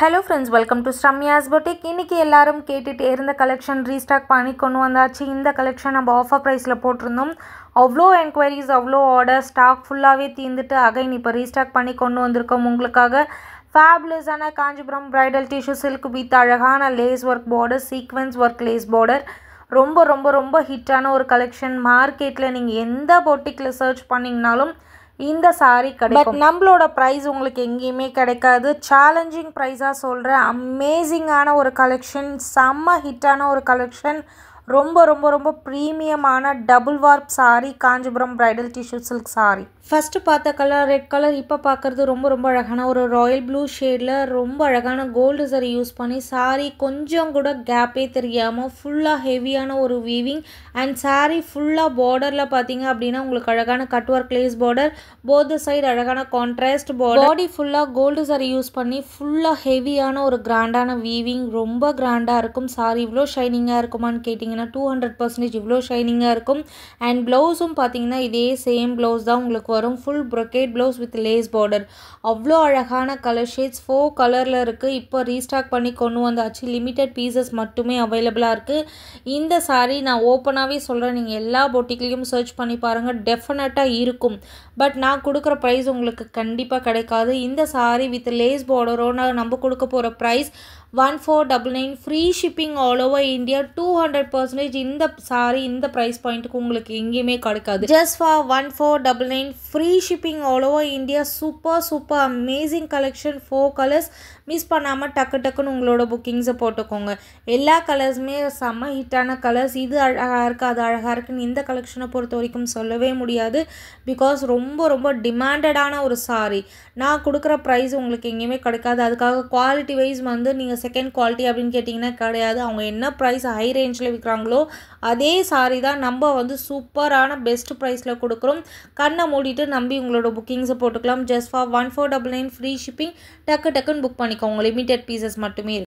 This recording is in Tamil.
hello friends welcome to Sramya's boutique இன்றைக்கி எல்லாரும் கேட்டுகிட்டே இருந்த கலெக்ஷன் ரீஸ்டாக் பண்ணி கொண்டு வந்தாச்சு இந்த கலெக்ஷன் நம்ம ஆஃபர் ப்ரைஸில் போட்டிருந்தோம் அவ்வளோ என்கொயரிஸ் அவ்வளோ ஆர்டர் ஸ்டாக் ஃபுல்லாகவே தீர்ந்துட்டு அகைன் இப்போ ரீஸ்டாக் பண்ணி கொண்டு வந்திருக்கோம் உங்களுக்காக ஃபேப்லஸான Kanchipuram bridal tissue silk with அழகான lace work border sequins work lace border ரொம்ப ரொம்ப ரொம்ப ஹிட்டான ஒரு கலெக்ஷன் மார்க்கெட்டில் நீங்கள் எந்த பொட்டிக்கில் சர்ச் பண்ணிங்கனாலும் இந்த சாரி கிடைக்கும் நம்மளோட ப்ரைஸ் உங்களுக்கு எங்கேயுமே கிடைக்காது சேலஞ்சிங் ப்ரைஸாக சொல்கிறேன் அமேசிங்கான ஒரு கலெக்ஷன் செம்ம ஹிட்டான ஒரு கலெக்ஷன் ரொம்ப ரொம்ப ரொம்ப ப்ரீமியமான double warp sari Kanchipuram bridal tissue silk sari first பார்த்த கலர் ரெட் கலர் இப்போ பார்க்குறது ரொம்ப ரொம்ப அழகான ஒரு ராயல் ப்ளூ ஷேடில் ரொம்ப அழகான கோல்டு சரி யூஸ் பண்ணி சாரி கொஞ்சம் கூட கேப்பே தெரியாமல் ஃபுல்லாக ஹெவியான ஒரு வீவிங் அண்ட் சாரி ஃபுல்லாக பார்டரில் பார்த்தீங்க அப்படின்னா உங்களுக்கு அழகான cut work lace border both side அழகான கான்ட்ராஸ்ட் பார்டர் பாடி ஃபுல்லாக கோல்டு சரி யூஸ் பண்ணி ஃபுல்லாக ஹெவியான ஒரு கிராண்டான வீவிங் ரொம்ப கிராண்டாக இருக்கும் சாரி இவ்வளோ ஷைனிங்காக இருக்குமான்னு கேட்டிங்கன்னா பார்த்தீங்கன்னா டூ ஹண்ட்ரட் பர்சன்டேஜ் இவ்வளோ ஷைனிங்காக இருக்கும் அண்ட் ப்ளவுஸும் பார்த்தீங்கன்னா இதே சேம் ப்ளவுஸ் தான் உங்களுக்கு வரும் full brocade blouse with lace border அவ்வளோ அழகான கலர் ஷேட்ஸ் ஃபோர் கலரில் இருக்குது இப்போ ரீஸ்டாக் பண்ணி கொண்டு வந்தாச்சு லிமிட்டட் பீசஸ் மட்டுமே அவைலபிளாக இருக்குது இந்த சாரீ நான் ஓப்பனாகவே சொல்கிறேன் நீங்கள் எல்லா பொட்டிக்லேயும் சர்ச் பண்ணி பாருங்கள் டெஃபினட்டாக இருக்கும் பட் நான் கொடுக்குற ப்ரைஸ் உங்களுக்கு கண்டிப்பாக கிடைக்காது இந்த சாரீ வித் லேஸ் பார்டரோட நம்ம கொடுக்க போகிற price one four double nine free shipping all over India two hundred percentage இந்த சாரி இந்த ப்ரைஸ் பாயிண்ட்டுக்கு உங்களுக்கு எங்கேயுமே கிடைக்காது just for one four double nine free shipping all over India super super amazing collection four colours miss பண்ணாமல் டக்கு டக்குன்னு உங்களோட புக்கிங்ஸை போட்டுக்கோங்க எல்லா கலர்ஸுமே செம்ம ஹிட்டான கலர்ஸ் இது அழகாக இருக்குது அது அழகாக இருக்குன்னு இந்த கலெக்ஷனை பொறுத்த வரைக்கும் சொல்லவே முடியாது பிகாஸ் ரொம்ப ரொம்ப டிமாண்டடான ஒரு சாரி நான் கொடுக்குற ப்ரைஸ் உங்களுக்கு எங்கேயுமே கிடைக்காது அதுக்காக குவாலிட்டி வைஸ் வந்து நீங்கள் செகண்ட் குவாலிட்டி அப்படின்னு கேட்டிங்கன்னா கிடையாது அவங்க என்ன ப்ரைஸ் ஹை ரேஞ்சில் விற்கிறாங்களோ அதே சாரீ தான் நம்ம வந்து சூப்பரான பெஸ்ட் ப்ரைஸில் கொடுக்குறோம் கண்ணை மூடிட்டு நம்பி உங்களோட புக்கிங்ஸை போட்டுக்கலாம் just for one four double nine free shipping டக்கு டக்குன்னு புக் பண்ணிக்கோங்க லிமிடெட் பீசஸ் மட்டுமே